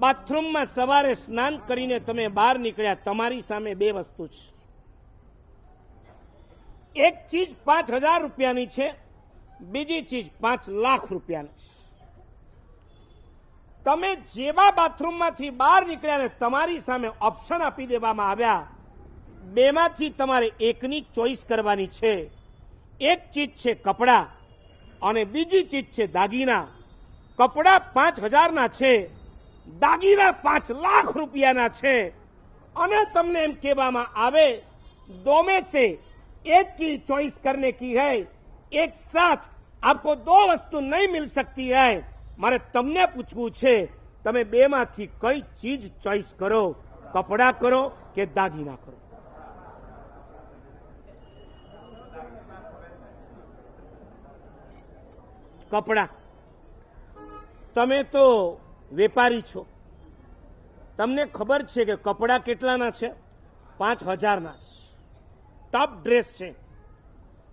બાથરૂમમાં સવારે સ્નાન કરીને તમે બહાર નીકળ્યા તમારી સામે બે વસ્તુ છે એક ચીજ પાંચ હજાર રૂપિયાની છે બીજી ચીજ પાંચ લાખ રૂપિયાની તમે જેવા બાથરૂમમાંથી બહાર નીકળ્યા ને તમારી સામે ઓપ્શન આપી દેવામાં આવ્યા બેમાંથી તમારે એકની ચોઈસ કરવાની છે એક ચીજ છે કપડા અને બીજી ચીજ છે દાગીના કપડાં પાંચ હજારના છે દાગીના પાંચ લાખ રૂપિયાના છે અને તમને એમ કહેવામાં આવે दो में से एक की चॉइस करने की है एक साथ आपको दो वस्तु नहीं मिल सकती મારે તમને પૂછવું છે તમે બેમાંથી કઈ ચીજ ચોઈસ કરો કપડાં કરો કે દાગીના કરો કપડાં તમે તો વેપારી છો તમને ખબર છે કે કપડાં કેટલાના છે પાંચ હજારના ટપ ડ્રેસ છે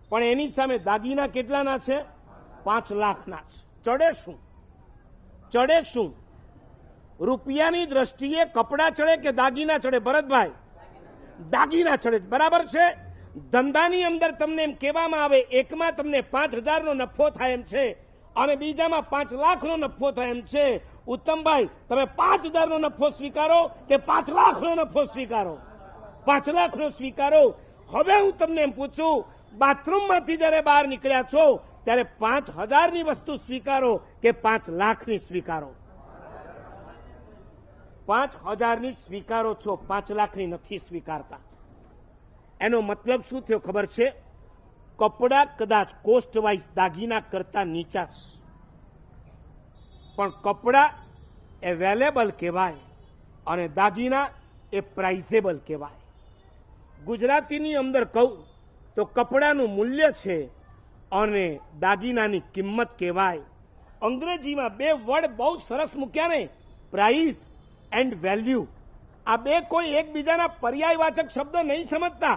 પણ એની સામે દાગીના કેટલાના છે પાંચ લાખના છે ચડે શું ચડે શું રૂપિયાની દ્રષ્ટિએ કપડાં ચડે કે દાગીના ચડે ભરતભાઈ દાગીના ચડે બરાબર છે ધંધાની અંદર તમને એમ કહેવામાં આવે એકમાં તમને પાંચ હજારનો નફો થાય એમ છે અને બીજામાં પાંચ લાખનો નફો થાય એમ છે ઉત્તમભાઈ તમે પાંચ હજારનો નફો સ્વીકારો કે પાંચ લાખનો નફો સ્વીકારો પાંચ લાખનો સ્વીકારો હવે હું તમને એમ પૂછું બાથરૂમમાંથી જ્યારે બહાર નીકળ્યા છો ત્યારે પાંચ હજારની વસ્તુ સ્વીકારો કે પાંચ લાખની સ્વીકારો પાંચ હજારની સ્વીકારો છો પાંચ લાખની નથી સ્વીકારતા એનો મતલબ શું થયો ખબર છે કપડાં કદાચ કોસ્ટ વાઇઝ દાગીના કરતા નીચા છે પણ કપડાં એ વેલેબલ કહેવાય અને દાગીના એ પ્રાઇઝેબલ કહેવાય ગુજરાતીની અંદર કહું તો કપડાનું મૂલ્ય છે અને દાગીનાની કિંમત કહેવાય અંગ્રેજીમાં બે વર્ડ બહુ સરસ મૂક્યા ને પ્રાઇસ એન્ડ વેલ્યુ આ બે કોઈ એકબીજાના પર્યાયવાચક શબ્દ નહીં સમજતા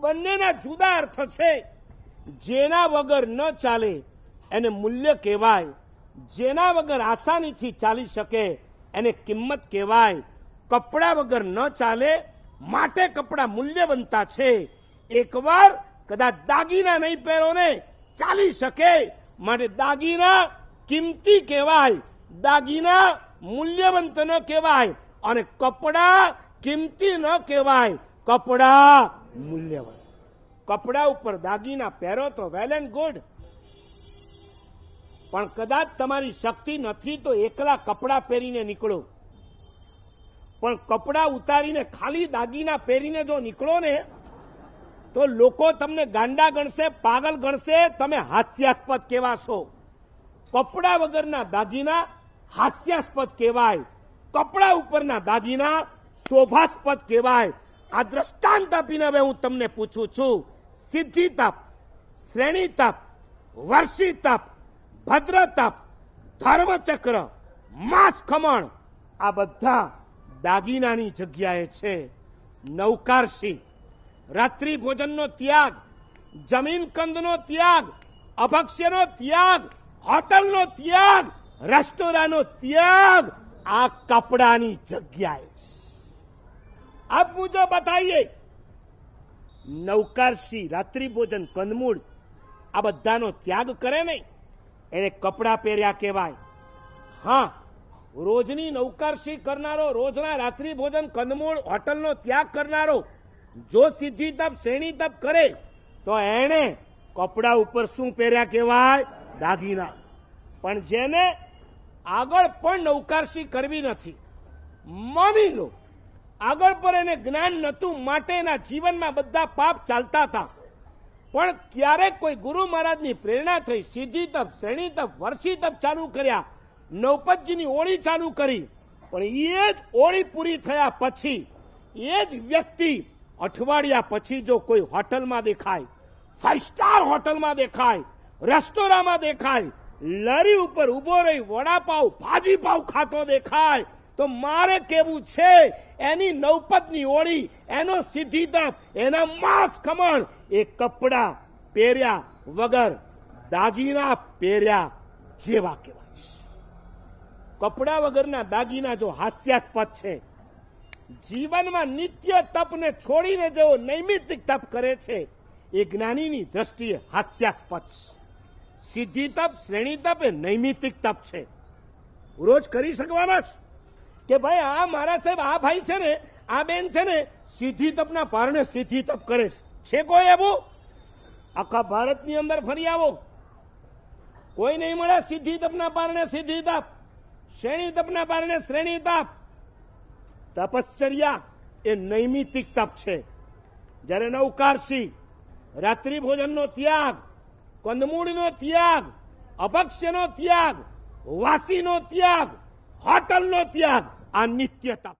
બંનેના જુદા અર્થ છે જેના વગર ન ચાલે એને મૂલ્ય કહેવાય જેના વગર આસાનીથી ચાલી શકે એને કિંમત કહેવાય કપડાં વગર ન ચાલે માટે કપડાં મૂલ્યવંતા છે એકવાર કદાચ દાગીના નહીં પહેરો ને ચાલી શકે માટે દાગીના કિંમતી કહેવાય દાગીના મૂલ્યવંત ન કહેવાય અને કપડાં કિંમતી ન કહેવાય કપડાં મૂલ્યવાન કપડા ઉપર દાગીના પહેરો તો વેલ એન્ડ ગુડ પણ કદાચ તમારી શક્તિ નથી તો એકલા કપડાં પહેરીને નીકળો પણ કપડાં ઉતારીને ખાલી દાગીના પહેરીને જો નીકળો ને તો લોકો તમને ગાંડા ગણશે પાગલ ગણશે તમે હાસ્યાસ્પદ કહેવાશો કપડાં વગરના દાગીના હાસ્યાસ્પદ કહેવાય કપડાં ઉપરના દાગીના શોભાસ્પદ કહેવાય આ દ્રષ્ટાંત આપીને હવે હું તમને પૂછું છું સિદ્ધિ તપ શ્રેણી તપ વર્ષી તપ ભદ્રતાપ ધર્મચક્ર માસ ખમણ આ બધા દાગીનાની જગ્યાએ છે નૌકારસી રાત્રિ ભોજનનો ત્યાગ જમીન કંદનો ત્યાગ અભક્ષ્યનો ત્યાગ હોટલનો ત્યાગ રેસ્ટોરાંનો ત્યાગ આ કપડાની જગ્યાએ આપ મુજબ બતાવીએ નૌકારસી રાત્રિ ભોજન કંદમૂળ આ બધાનો ત્યાગ કરે નહીં એને કપડાં પહેર્યા કહેવાય હા રોજની નૌકારશી કરનારો રોજના રાત્રિ ભોજન કંદમૂળ હોટલનો ત્યાગ કરનારો જો સિદ્ધિ તપ શ્રેણી તપ કરે તો એણે કપડા ઉપર શું પહેર્યા કહેવાય દાગીના પણ જેને આગળ પણ નૌકારશી કરવી નથી માની લો આગળ પર એને જ્ઞાન નહોતું માટે એના જીવનમાં બધા પાપ ચાલતા હતા પણ ક્યારેક કોઈ ગુરુ મહારાજની પ્રેરણા થઈ સીધી તપ શ્રેણી તપ વર્ષી તપ ચાલુ કર્યા નવપતજીની ઓળી ચાલુ કરી પણ એ જ ઓળી પૂરી થયા પછી એ જ વ્યક્તિ અઠવાડિયા પછી જો કોઈ હોટલમાં દેખાય ફાઇવ સ્ટાર હોટલમાં દેખાય રેસ્ટોરાંમાં દેખાય લરી ઉપર ઊભો રહી વડાપાવ ભાજીપાવ ખાતો દેખાય તો મારે કેવું છે એની નવપતની ઓળી એનો સિદ્ધિ તપ એના માંસ ખમણ એ કપડાં પહેર્યા વગર દાગીના પહેર્યા જેવા કહેવાય કપડા વગરના દાગીના જો હાસ્યાસ્પદ છે જીવનમાં નિત્ય તપને છોડીને જેઓ નૈમિત્તિક તપ કરે છે એ જ્ઞાનીની દ્રષ્ટિએ હાસ્યાસ્પદ છે સિદ્ધિ તપ શ્રેણી તપ એ નૈમિતિક તપ છે રોજ કરી શકવાના છે કે ભાઈ આ મારા સાહેબ આ ભાઈ છે ને આ બેન છે ને સીધી તપના પારણે સીધી તપ કરે છે છે કોઈ એવું આખા ભારતની અંદર ફરી આવો કોઈ નહીં મળે સીધી તપના પારણે સીધી તપ શ્રેણી તપના પારણે શ્રેણી તપ તપશ્ચર્યા એ નૈમિતિક તપ છે જ્યારે નવકારસી રાત્રિ ભોજનનો ત્યાગ કંદમૂળનો ત્યાગ અપક્ષનો ત્યાગ વાસીનો ત્યાગ હોટલનો ત્યાગ an i c h t g e d a c